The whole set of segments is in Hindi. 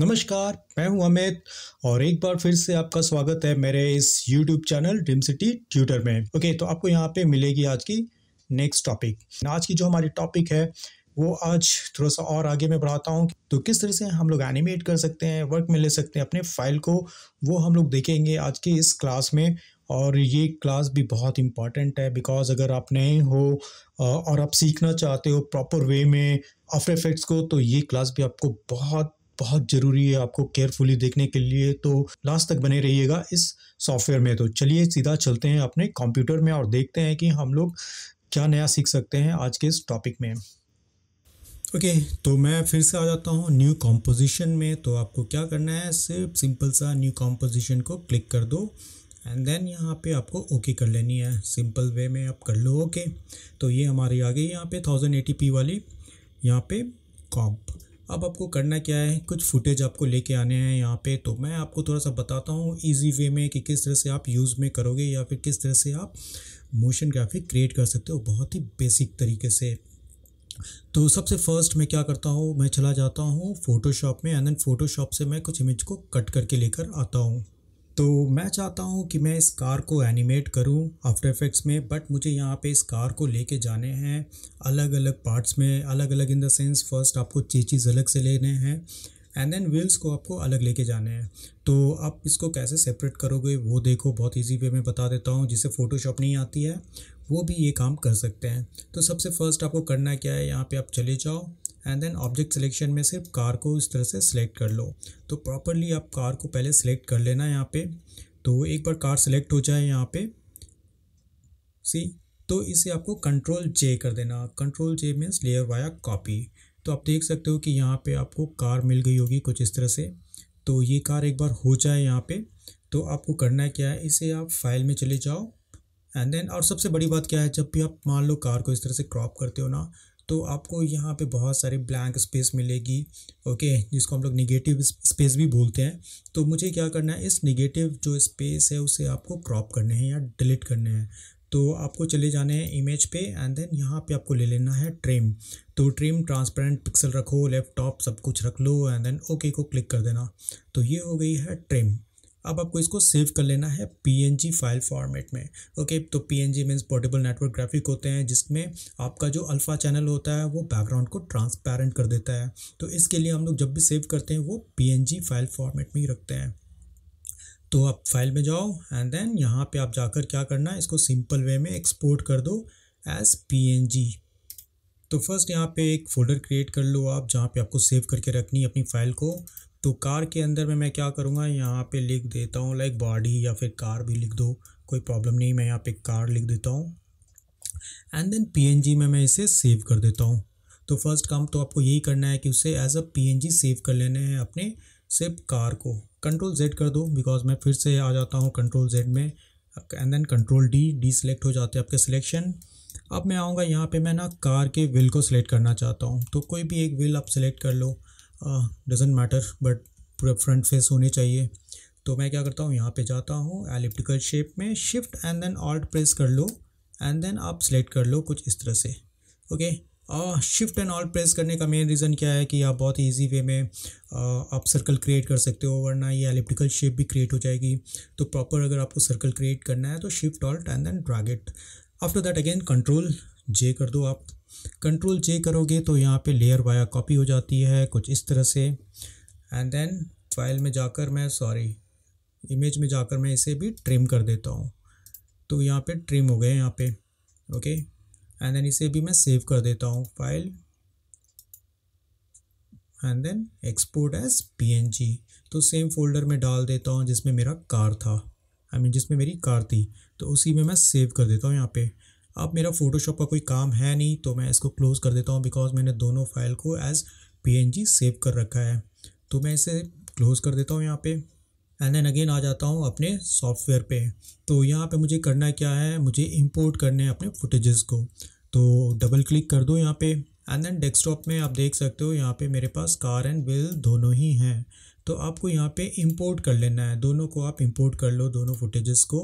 नमस्कार मैं हूं अमित और एक बार फिर से आपका स्वागत है मेरे इस YouTube channel Dream City Tutor में ओके तो आपको यहाँ पे मिलेगी आज की नेक्स्ट टॉपिक आज की जो हमारी टॉपिक है वो आज थोड़ा सा और आगे मैं बढ़ाता हूँ तो किस तरह से हम लोग एनिमेट कर सकते हैं वर्क में ले सकते हैं अपने फाइल को वो हम लोग देखेंगे आज के इस क्लास में और ये क्लास भी बहुत इम्पॉर्टेंट है बिकॉज अगर आप नए हो और आप सीखना चाहते हो प्रॉपर वे में आफ्टर इफेक्ट्स को तो ये क्लास भी आपको बहुत बहुत ज़रूरी है आपको केयरफुली देखने के लिए तो लास्ट तक बने रहिएगा इस सॉफ्टवेयर में तो चलिए सीधा चलते हैं अपने कंप्यूटर में और देखते हैं कि हम लोग क्या नया सीख सकते हैं आज के इस टॉपिक में ओके okay, तो मैं फिर से आ जाता हूँ न्यू कॉम्पोजिशन में तो आपको क्या करना है सिर्फ सिंपल सा न्यू कॉम्पोजिशन को क्लिक कर दो एंड देन यहाँ पे आपको ओके okay कर लेनी है सिंपल वे में आप कर लो ओके okay. तो ये हमारी आ गई यहाँ पे थाउजेंड एटी पी वाली यहाँ पे कॉम्प अब आपको करना क्या है कुछ फुटेज आपको लेके आने हैं यहाँ पे तो मैं आपको थोड़ा सा बताता हूँ इजी वे में कि किस तरह से आप यूज़ में करोगे या फिर किस तरह से आप मोशन ग्राफिक क्रिएट कर सकते हो बहुत ही बेसिक तरीके से तो सबसे फर्स्ट मैं क्या करता हूँ मैं चला जाता हूँ फ़ोटोशॉप में एंड देन फ़ोटोशॉप से मैं कुछ इमेज को कट करके लेकर आता हूँ तो मैं चाहता हूँ कि मैं इस कार को एनिमेट करूँ आफ्टर इफ़ेक्ट्स में बट मुझे यहाँ पे इस कार को लेके जाने हैं अलग अलग पार्ट्स में अलग अलग इन द सेंस फर्स्ट आपको चीचीज़ अलग से लेने हैं एंड देन व्हील्स को आपको अलग लेके जाने हैं तो आप इसको कैसे सेपरेट करोगे वो देखो बहुत इजी वे में बता देता हूँ जिसे फ़ोटोशॉप नहीं आती है वो भी ये काम कर सकते हैं तो सबसे फर्स्ट आपको करना क्या है यहाँ पे आप चले जाओ एंड देन ऑब्जेक्ट सिलेक्शन में सिर्फ कार को इस तरह से सिलेक्ट कर लो तो प्रॉपरली आप कार को पहले सिलेक्ट कर लेना यहाँ पे तो एक बार कार सेलेक्ट हो जाए यहाँ पे सी तो इसे आपको कंट्रोल जे कर देना control J means layer via copy तो आप देख सकते हो कि यहाँ पे आपको कार मिल गई होगी कुछ इस तरह से तो ये कार एक बार हो जाए यहाँ पे तो आपको करना क्या है इसे आप फाइल में चले जाओ एंड देन और सबसे बड़ी बात क्या है जब भी आप मान लो कार को इस तरह से क्रॉप करते हो ना तो आपको यहाँ पे बहुत सारे ब्लैंक स्पेस मिलेगी ओके जिसको हम लोग निगेटिव स्पेस भी बोलते हैं तो मुझे क्या करना है इस निगेटिव जो स्पेस है उसे आपको क्रॉप करने हैं या डिलीट करने हैं तो आपको चले जाने हैं इमेज पे एंड देन यहाँ पे आपको ले लेना है ट्रिम तो ट्रिम ट्रांसपेरेंट पिक्सल रखो लैपटॉप सब कुछ रख लो एंड देन ओके को क्लिक कर देना तो ये हो गई है ट्रिम अब आपको इसको सेव कर लेना है पी फाइल फॉर्मेट में ओके तो P N G means portable network graphic होते हैं जिसमें आपका जो अल्फ़ा चैनल होता है वो बैकग्राउंड को ट्रांसपेरेंट कर देता है तो इसके लिए हम लोग जब भी सेव करते हैं वो पी फाइल फॉर्मेट में ही रखते हैं तो आप फाइल में जाओ एंड देन यहाँ पे आप जाकर क्या करना है इसको सिंपल वे में एक्सपोर्ट कर दो एज पी तो फर्स्ट यहाँ पे एक फ़ोल्डर क्रिएट कर लो आप जहाँ पे आपको सेव करके रखनी है अपनी फ़ाइल को तो कार के अंदर में मैं क्या करूँगा यहाँ पे लिख देता हूँ लाइक बॉडी या फिर कार भी लिख दो कोई प्रॉब्लम नहीं मैं यहाँ पे कार लिख देता हूँ एंड देन पीएनजी में मैं इसे सेव कर देता हूँ तो फर्स्ट काम तो आपको यही करना है कि उसे एज अ पीएनजी सेव कर लेने हैं अपने सिर्फ कार को कंट्रोल जेड कर दो बिकॉज मैं फिर से आ जाता हूँ कंट्रोल जेड में and then control D D select हो जाते हैं आपके सिलेक्शन अब मैं आऊँगा यहाँ पर मैं ना कार के विल को सिलेक्ट करना चाहता हूँ तो कोई भी एक विल आप सिलेक्ट कर लो डजेंट मैटर बट पूरा फ्रंट फेस होने चाहिए तो मैं क्या करता हूँ यहाँ पे जाता हूँ एलिप्टिकल शेप में shift and then alt press कर लो एंड देन आप सेलेक्ट कर लो कुछ इस तरह से okay shift and alt press करने का मेन रीज़न क्या है कि आप बहुत इजी वे में आ, आप सर्कल क्रिएट कर सकते हो वरना ये एलिप्टिकल शेप भी क्रिएट हो जाएगी तो प्रॉपर अगर आपको सर्कल क्रिएट करना है तो shift alt and then drag it after that again control J कर दो आप कंट्रोल जे करोगे तो यहाँ पे लेयर वाया कॉपी हो जाती है कुछ इस तरह से एंड देन फाइल में जाकर मैं सॉरी इमेज में जाकर मैं इसे भी ट्रिम कर देता हूँ तो यहाँ पे ट्रिम हो गए यहाँ पे ओके एंड देन इसे भी मैं सेव कर देता हूँ file and then export as P तो सेम फोल्डर में डाल देता हूँ जिसमें मेरा कार था आई I मीन mean, जिसमें मेरी कार थी तो उसी में मैं सेव कर देता हूँ यहाँ पे अब मेरा फ़ोटोशॉप का कोई काम है नहीं तो मैं इसको क्लोज़ कर देता हूँ बिकॉज मैंने दोनों फाइल को एज़ पी सेव कर रखा है तो मैं इसे क्लोज़ कर देता हूँ यहाँ पे एंड देन अगेन आ जाता हूँ अपने सॉफ्टवेयर पे तो यहाँ पे मुझे करना क्या है मुझे इंपोर्ट करने हैं अपने फुटेजेस को तो डबल क्लिक कर दो यहाँ पे एंड देन डेस्कटॉप में आप देख सकते हो यहाँ पे मेरे पास कार एंड बिल दोनों ही हैं तो आपको यहाँ पे इंपोर्ट कर लेना है दोनों को आप इंपोर्ट कर लो दोनों फुटेजेस को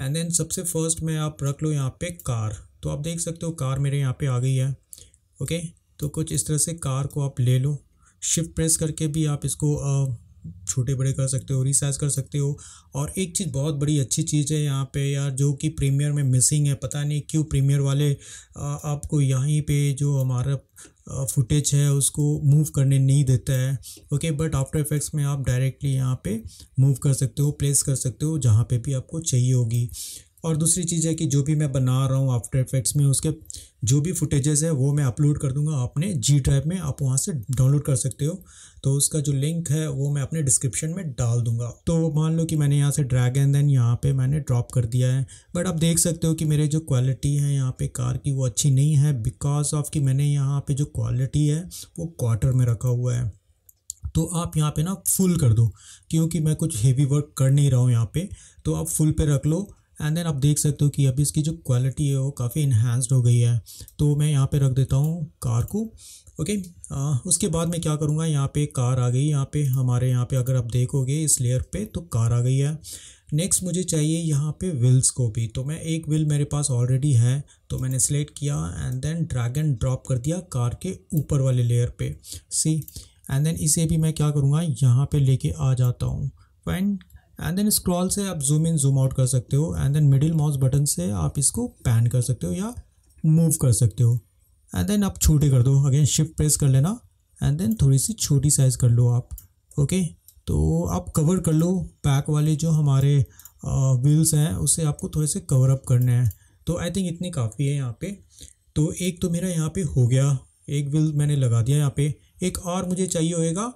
एंड देन सबसे फर्स्ट में आप रख लो यहाँ पे कार तो आप देख सकते हो कार मेरे यहाँ पे आ गई है ओके तो कुछ इस तरह से कार को आप ले लो शिफ्ट प्रेस करके भी आप इसको छोटे बड़े कर सकते हो रिसाइज कर सकते हो और एक चीज़ बहुत बड़ी अच्छी चीज़ है यहाँ पे यार जो कि प्रीमियर में मिसिंग है पता नहीं क्यों प्रीमियर वाले आ, आपको यहीं पे जो हमारा फुटेज है उसको मूव करने नहीं देता है ओके बट आफ्टर इफेक्ट्स में आप डायरेक्टली यहाँ पे मूव कर सकते हो प्लेस कर सकते हो जहाँ पे भी आपको चाहिए होगी और दूसरी चीज़ है कि जो भी मैं बना रहा हूँ आफ्टर इफेक्ट्स में उसके जो भी फुटेजेस है वो मैं अपलोड कर दूंगा आपने जी ड्राइव में आप वहाँ से डाउनलोड कर सकते हो तो उसका जो लिंक है वो मैं अपने डिस्क्रिप्शन में डाल दूंगा तो मान लो कि मैंने यहाँ से ड्रैग एंड देन यहाँ पे मैंने ड्रॉप कर दिया है बट आप देख सकते हो कि मेरे जो क्वालिटी है यहाँ पे कार की वो अच्छी नहीं है बिकॉज ऑफ कि मैंने यहाँ पे जो क्वालिटी है वो क्वार्टर में रखा हुआ है तो आप यहाँ पे ना फुल कर दो क्योंकि मैं कुछ हेवी वर्क कर नहीं रहा हूँ यहाँ पे तो आप फुल पे रख लो एंड देन आप देख सकते हो कि अभी इसकी जो क्वालिटी है वो काफ़ी इन्हांस्ड हो गई है तो मैं यहाँ पे रख देता हूँ कार को ओके आ, uh, उसके बाद मैं क्या करूँगा यहाँ पे कार आ गई यहाँ पे हमारे यहाँ पे अगर आप देखोगे इस लेयर पे तो कार आ गई है नेक्स्ट मुझे चाहिए यहाँ पे व्हील्स को भी तो मैं एक व्हील मेरे पास ऑलरेडी है तो मैंने सेलेक्ट किया and then drag and drop कर दिया कार के ऊपर वाले लेयर पे सी एंड देन इसे भी मैं क्या करूँगा यहाँ पे लेके आ जाता हूँ फाइन एंड देन स्क्रॉल से आप जूम इन जूम आउट कर सकते हो and then middle mouse button से आप इसको पैन कर सकते हो या मूव कर सकते हो एंड देन आप छोटे कर दो अगेन शिफ्ट प्रेस कर लेना एंड देन थोड़ी सी छोटी साइज़ कर लो आप ओके तो आप कवर कर लो पैक वाले जो हमारे व्हील्स हैं उसे आपको थोड़े से कवर अप करने हैं तो आई थिंक इतनी काफ़ी है यहाँ पे तो एक तो मेरा यहाँ पे हो गया एक व्हील मैंने लगा दिया यहाँ पे एक और मुझे चाहिए होएगा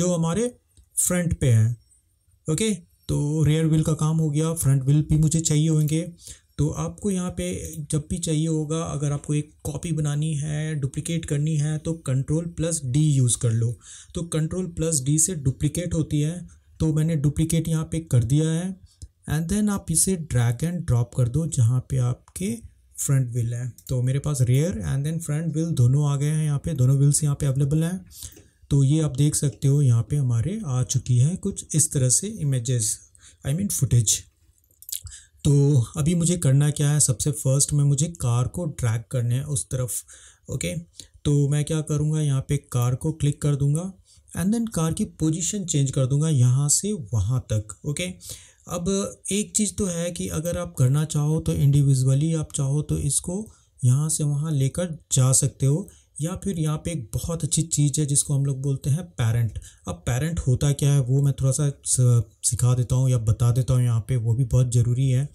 जो हमारे फ्रंट पे है ओके तो रेयर व्हील का काम हो गया फ्रंट व्हील भी मुझे चाहिए होंगे तो आपको यहाँ पे जब भी चाहिए होगा अगर आपको एक कॉपी बनानी है डुप्लीकेट करनी है तो कंट्रोल प्लस डी यूज़ कर लो तो कंट्रोल प्लस डी से डुप्लीकेट होती है तो मैंने डुप्लीकेट यहाँ पे कर दिया है एंड देन आप इसे ड्रैग एंड ड्रॉप कर दो जहाँ पे आपके फ्रंट व्हील है तो मेरे पास rear and then front wheel दोनों आ गए हैं यहाँ पे दोनों व्हील्स यहाँ पे अवेलेबल हैं तो ये आप देख सकते हो यहाँ पे हमारे आ चुकी है कुछ इस तरह से इमेजेस आई मीन फुटेज तो अभी मुझे करना क्या है सबसे फर्स्ट में मुझे कार को ड्रैग करने हैं उस तरफ ओके तो मैं क्या करूँगा यहाँ पे कार को क्लिक कर दूँगा एंड देन कार की पोजीशन चेंज कर दूँगा यहाँ से वहाँ तक ओके अब एक चीज़ तो है कि अगर आप करना चाहो तो इंडिविजुअली आप चाहो तो इसको यहाँ से वहाँ लेकर जा सकते हो या फिर यहाँ पे एक बहुत अच्छी चीज़ है जिसको हम लोग बोलते हैं पेरेंट अब पेरेंट होता क्या है वो मैं थोड़ा सा सिखा देता हूँ या बता देता हूँ यहाँ पे वो भी बहुत ज़रूरी है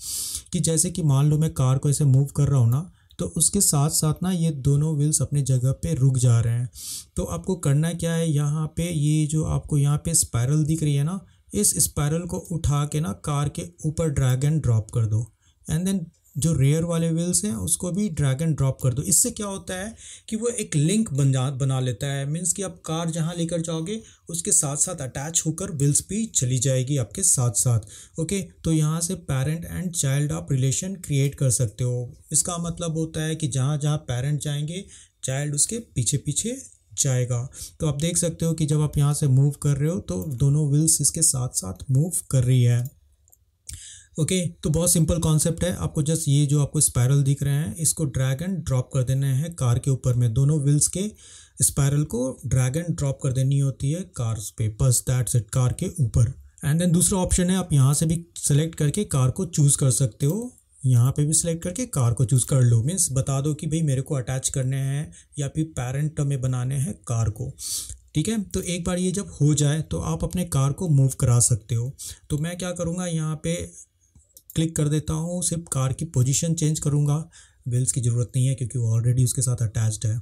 कि जैसे कि मान लो मैं कार को ऐसे मूव कर रहा हूँ ना तो उसके साथ साथ ना ये दोनों व्हील्स अपने जगह पे रुक जा रहे हैं तो आपको करना क्या है यहाँ पे ये जो आपको यहाँ पे स्पायरल दिख रही है ना इस स्पायरल को उठा के ना कार के ऊपर ड्रैग एंड ड्रॉप कर दो एंड देन जो रेयर वाले व्हील्स हैं उसको भी ड्रैग एंड ड्रॉप कर दो इससे क्या होता है कि वो एक लिंक बन जा बना लेता है मीन्स कि आप कार जहाँ लेकर जाओगे उसके साथ साथ अटैच होकर व्हील्स भी चली जाएगी आपके साथ साथ ओके तो यहाँ से पेरेंट एंड चाइल्ड आप रिलेशन क्रिएट कर सकते हो इसका मतलब होता है कि जहाँ जहाँ पेरेंट जाएंगे चाइल्ड उसके पीछे पीछे जाएगा तो आप देख सकते हो कि जब आप यहाँ से मूव कर रहे हो तो दोनों व्हील्स इसके साथ साथ मूव कर रही है ओके okay, तो बहुत सिंपल कॉन्सेप्ट है आपको जस्ट ये जो आपको स्पायरल दिख रहे हैं इसको ड्रैग एंड ड्रॉप कर देना है कार के ऊपर में दोनों व्हील्स के स्पायरल को ड्रैग एंड ड्रॉप कर देनी होती है कार पे बस दैट्स इट कार के ऊपर एंड देन दूसरा ऑप्शन है आप यहाँ से भी सिलेक्ट करके कार को चूज़ कर सकते हो यहाँ पे भी सिलेक्ट करके कार को चूज़ कर लो मीन्स बता दो कि भाई मेरे को अटैच करने हैं या फिर पेरेंट में बनाने हैं कार को ठीक है तो एक बार ये जब हो जाए तो आप अपने कार को मूव करा सकते हो तो मैं क्या करूँगा यहाँ पे क्लिक कर देता हूँ सिर्फ कार की पोजीशन चेंज करूँगा व्हील्स की ज़रूरत नहीं है क्योंकि वो ऑलरेडी उसके साथ अटैच्ड है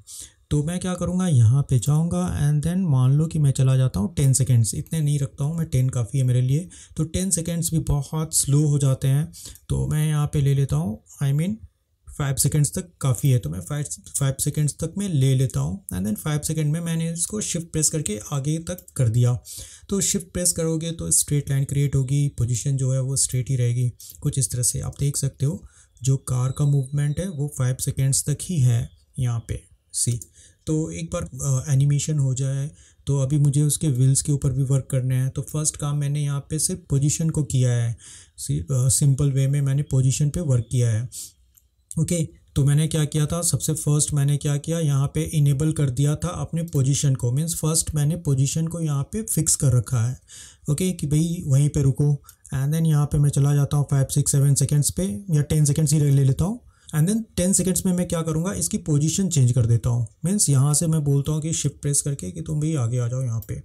तो मैं क्या करूँगा यहाँ पे जाऊँगा एंड देन मान लो कि मैं चला जाता हूँ टेन सेकेंड्स इतने नहीं रखता हूँ मैं टेन काफ़ी है मेरे लिए तो टेन सेकेंड्स भी बहुत स्लो हो जाते हैं तो मैं यहाँ पर ले लेता हूँ आई मीन फाइव सेकेंड्स तक काफ़ी है तो मैं फाइव फाइव सेकेंड्स तक मैं ले लेता हूँ एंड देन फाइव सेकेंड में मैंने इसको शिफ्ट प्रेस करके आगे तक कर दिया तो शिफ्ट प्रेस करोगे तो स्ट्रेट लाइन क्रिएट होगी पोजीशन जो है वो स्ट्रेट ही रहेगी कुछ इस तरह से आप देख सकते हो जो कार का मूवमेंट है वो फाइव सेकेंड्स तक ही है यहाँ पे सी तो एक बार एनिमेशन हो जाए तो अभी मुझे उसके व्हील्स के ऊपर भी वर्क करने हैं तो फर्स्ट काम मैंने यहाँ पे सिर्फ पोजीशन को किया है सिंपल वे में मैंने पोजीशन पे वर्क किया है ओके तो मैंने क्या किया था सबसे फर्स्ट मैंने क्या किया यहाँ पे इनेबल कर दिया था अपने पोजीशन को मीन्स फर्स्ट मैंने पोजीशन को यहाँ पे फिक्स कर रखा है ओके okay, कि भाई वहीं पे रुको एंड देन यहाँ पे मैं चला जाता हूँ फाइव सिक्स सेवन सेकेंड्स पे या टेन सेकेंड्स ही ले लेता हूँ एंड देन टेन सेकेंड्स में मैं क्या करूँगा इसकी पोजीशन चेंज कर देता हूँ मीन्स यहाँ से मैं बोलता हूँ कि शिफ्ट प्रेस करके कि तुम भाई आगे आ जाओ यहाँ पे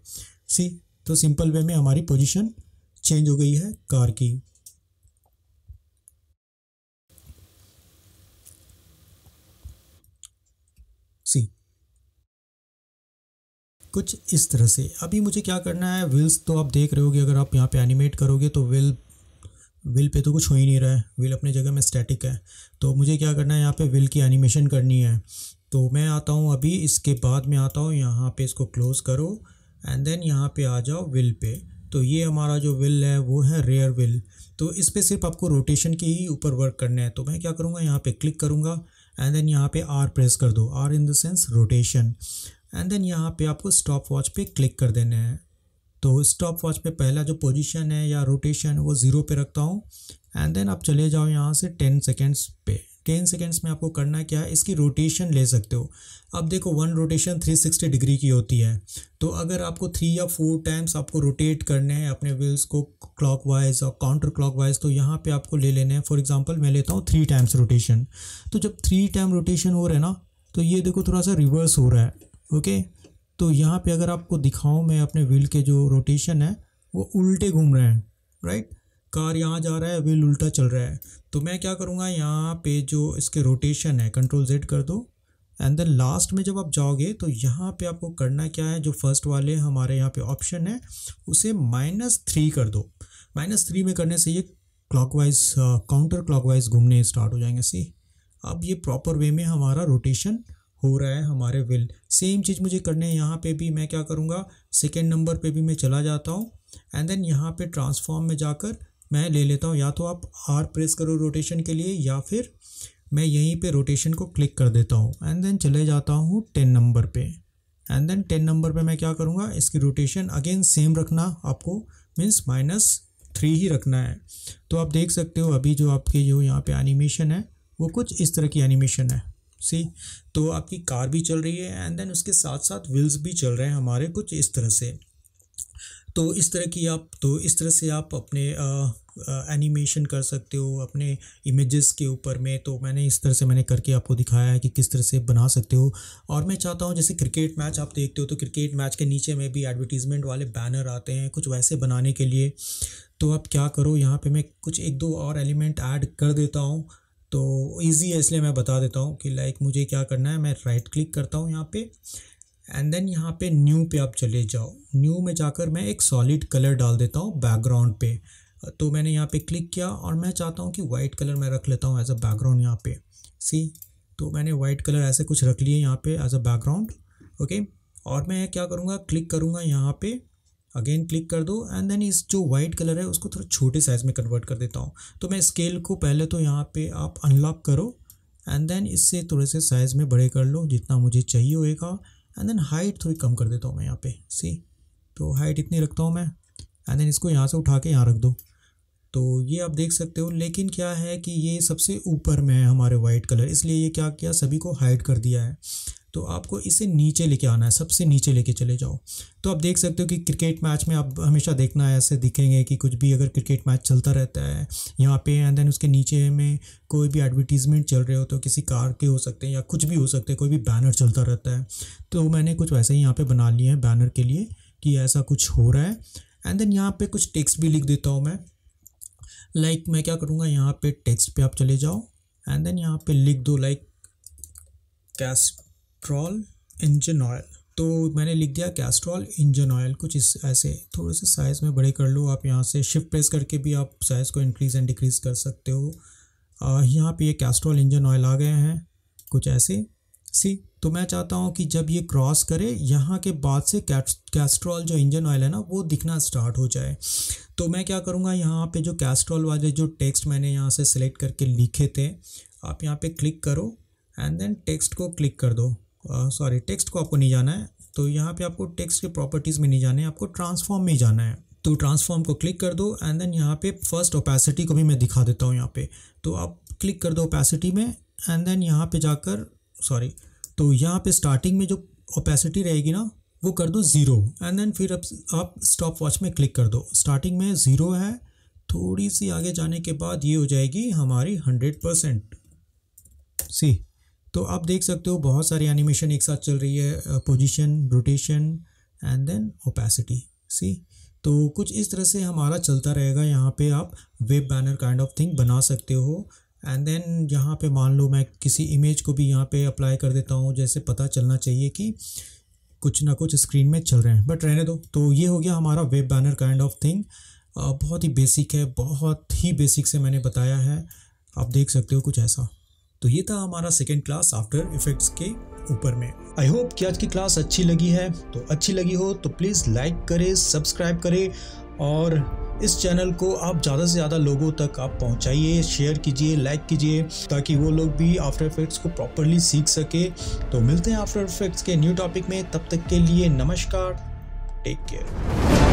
सी तो सिंपल वे में हमारी पोजिशन चेंज हो गई है कार की कुछ इस तरह से अभी मुझे क्या करना है विल्स तो आप देख रहे होगे अगर आप यहाँ पे एनिमेट करोगे तो विल विल पे तो कुछ हो ही नहीं रहा है विल अपने जगह में स्टैटिक है तो मुझे क्या करना है यहाँ पे विल की एनिमेशन करनी है तो मैं आता हूँ अभी इसके बाद में आता हूँ यहाँ पे इसको क्लोज़ करो एंड देन यहाँ पे आ जाओ विल पे तो ये हमारा जो विल है वो है रेयर विल तो इस पर सिर्फ आपको रोटेशन के ही ऊपर वर्क करना है तो मैं क्या करूँगा यहाँ पर क्लिक करूँगा एंड देन यहाँ पे आर प्रेस कर दो आर इन देंस रोटेशन एंड देन यहाँ पे आपको स्टॉप वॉच पे क्लिक कर देना है तो स्टॉप वॉच पर पहला जो पोजिशन है या रोटेशन वो ज़ीरो पे रखता हूँ एंड देन आप चले जाओ यहाँ से टेन सेकेंड्स पे टेन सेकेंड्स में आपको करना क्या है इसकी रोटेशन ले सकते हो अब देखो one rotation three sixty degree की होती है तो अगर आपको थ्री या फोर टाइम्स आपको रोटेट करने हैं अपने व्हील्स को क्लॉक वाइज और काउंटर क्लॉक वाइज तो यहाँ पे आपको ले लेने हैं फॉर एग्जाम्पल मैं लेता हूँ थ्री टाइम्स रोटेशन तो जब थ्री टाइम रोटेशन हो रहा है ना तो ये देखो थोड़ा सा रिवर्स हो रहा है ओके तो यहाँ पे अगर आपको दिखाऊँ मैं अपने व्हील के जो रोटेशन है वो उल्टे घूम रहे हैं राइट कार यहाँ जा रहा है व्हील उल्टा चल रहा है तो मैं क्या करूँगा यहाँ पे जो इसके रोटेशन है कंट्रोल जेड कर दो एंड देन लास्ट में जब आप जाओगे तो यहाँ पे आपको करना क्या है जो फर्स्ट वाले हमारे यहाँ पे ऑप्शन है उसे माइनस थ्री कर दो माइनस थ्री में करने से ये क्लॉकवाइज काउंटर क्लॉकवाइज घूमने स्टार्ट हो जाएंगे सी अब ये प्रॉपर वे में हमारा रोटेशन हो रहा है हमारे विल सेम चीज़ मुझे करने है यहाँ पे भी मैं क्या करूँगा सेकेंड नंबर पे भी मैं चला जाता हूँ एंड देन यहाँ पे ट्रांसफॉर्म में जाकर मैं ले लेता हूँ या तो आप आर प्रेस करो रोटेशन के लिए या फिर मैं यहीं पे रोटेशन को क्लिक कर देता हूँ एंड देन चले जाता हूँ टेन नंबर पे एंड देन टेन नंबर पे मैं क्या करूँगा इसकी रोटेशन अगेन सेम रखना आपको मीन्स माइनस थ्री ही रखना है तो आप देख सकते हो अभी जो आपके जो यहाँ पे एनिमेशन है वो कुछ इस तरह की एनिमेशन है सी तो आपकी कार भी चल रही है एंड देन उसके साथ साथ व्हील्स भी चल रहे हैं हमारे कुछ इस तरह से तो इस तरह की आप तो इस तरह से आप अपने आ, एनिमेशन कर सकते हो अपने इमेजेस के ऊपर में तो मैंने इस तरह से मैंने करके आपको दिखाया है कि किस तरह से बना सकते हो और मैं चाहता हूँ जैसे क्रिकेट मैच आप देखते हो तो क्रिकेट मैच के नीचे में भी एडवर्टीज़मेंट वाले बैनर आते हैं कुछ वैसे बनाने के लिए तो आप क्या करो यहाँ पे मैं कुछ एक दो और एलिमेंट ऐड कर देता हूँ तो ईजी है इसलिए मैं बता देता हूँ कि लाइक मुझे क्या करना है मैं राइट क्लिक करता हूँ यहाँ पे एंड देन यहाँ पे न्यू पे आप चले जाओ न्यू में जाकर मैं एक सॉलिड कलर डाल देता हूँ बैकग्राउंड पे तो मैंने यहाँ पे क्लिक किया और मैं चाहता हूँ कि वाइट कलर मैं रख लेता हूँ एज अ बैकग्राउंड यहाँ पे सी तो मैंने वाइट कलर ऐसे कुछ रख लिए यहाँ पे एज अ बैकग्राउंड ओके और मैं क्या करूँगा क्लिक करूँगा यहाँ पर अगेन क्लिक कर दो एंड देन इस जो वाइट कलर है उसको थोड़ा छोटे साइज़ में कन्वर्ट कर देता हूँ तो मैं स्केल को पहले तो यहाँ पे आप अनलॉक करो एंड देन इससे थोड़े से साइज़ में बड़े कर लो जितना मुझे चाहिए होएगा एंड देन हाइट थोड़ी कम कर देता हूँ मैं यहाँ पे सी तो हाइट इतनी रखता हूँ मैं एंड देन इसको यहाँ से उठा के यहाँ रख दो तो ये आप देख सकते हो लेकिन क्या है कि ये सबसे ऊपर में है हमारे वाइट कलर इसलिए ये क्या किया सभी को हाइड कर दिया है तो आपको इसे नीचे लेके आना है सबसे नीचे लेके चले जाओ तो आप देख सकते हो कि क्रिकेट मैच में आप हमेशा देखना है ऐसे दिखेंगे कि कुछ भी अगर क्रिकेट मैच चलता रहता है यहाँ पे एंड देन उसके नीचे में कोई भी एडवर्टीज़मेंट चल रहे हो तो किसी कार के हो सकते हैं या कुछ भी हो सकते हैं कोई भी बैनर चलता रहता है तो मैंने कुछ वैसे ही यहाँ पर बना लिए हैं बैनर के लिए कि ऐसा कुछ हो रहा है एंड देन यहाँ पर कुछ टेक्स्ट भी लिख देता हूँ मैं लाइक like, मैं क्या करूँगा यहाँ पे टेक्स्ट पे आप चले जाओ एंड देन यहाँ पे लिख दो like cast Castrol engine oil तो मैंने लिख दिया कैस्ट्रॉल इंजन ऑयल कुछ इस ऐसे थोड़े से साइज़ में बड़े कर लो आप यहाँ से शिफ्ट प्रेस करके भी आप साइज़ को इंक्रीज़ एंड डिक्रीज़ कर सकते हो यहाँ पे ये कैस्ट्रॉल इंजन ऑयल आ गए हैं कुछ ऐसे सी तो मैं चाहता हूँ कि जब ये क्रॉस करे यहाँ के बाद से कैस्ट्रॉल जो इंजन ऑयल है ना वो दिखना स्टार्ट हो जाए तो मैं क्या करूँगा यहाँ पे जो कैस्ट्रॉल वाले जो टेक्स्ट मैंने यहाँ से सिलेक्ट करके लिखे थे आप यहाँ पे क्लिक करो एंड देन टेक्स्ट को क्लिक कर दो सॉरी टेक्स्ट को आपको नहीं जाना है तो यहाँ पे आपको टेक्स्ट के प्रॉपर्टीज़ में नहीं जाना है आपको ट्रांसफॉर्म में जाना है तो ट्रांसफॉर्म को क्लिक कर दो एंड देन यहाँ पे फर्स्ट ओपेसिटी को भी मैं दिखा देता हूँ यहाँ पे तो आप क्लिक कर दो ओपेसिटी में एंड देन यहाँ पे जाकर सॉरी तो यहाँ पे स्टार्टिंग में जो ओपेसिटी रहेगी ना वो कर दो ज़ीरो एंड देन फिर अब आप स्टॉप वॉच में क्लिक कर दो स्टार्टिंग में ज़ीरो है थोड़ी सी आगे जाने के बाद ये हो जाएगी हमारी हंड्रेड परसेंट सी तो आप देख सकते हो बहुत सारी एनिमेशन एक साथ चल रही है position rotation and then opacity सी तो कुछ इस तरह से हमारा चलता रहेगा यहाँ पे आप web banner kind of thing बना सकते हो एंड देन यहाँ पे मान लो मैं किसी इमेज को भी यहाँ पे अप्लाई कर देता हूँ जैसे पता चलना चाहिए कि कुछ ना कुछ स्क्रीन में चल रहे हैं बट रहने दो तो ये हो गया हमारा web banner kind of thing बहुत ही बेसिक है बहुत ही बेसिक से मैंने बताया है आप देख सकते हो कुछ ऐसा तो ये था हमारा सेकेंड क्लास आफ्टर इफेक्ट्स के ऊपर में आई होप कि आज की क्लास अच्छी लगी है तो अच्छी लगी हो तो प्लीज़ लाइक करें सब्सक्राइब करें और इस चैनल को आप ज़्यादा से ज़्यादा लोगों तक आप पहुँचाइए शेयर कीजिए लाइक कीजिए ताकि वो लोग भी आफ्टर इफेक्ट्स को प्रॉपरली सीख सके तो मिलते हैं आफ्टर इफेक्ट्स के न्यू टॉपिक में तब तक के लिए नमस्कार टेक केयर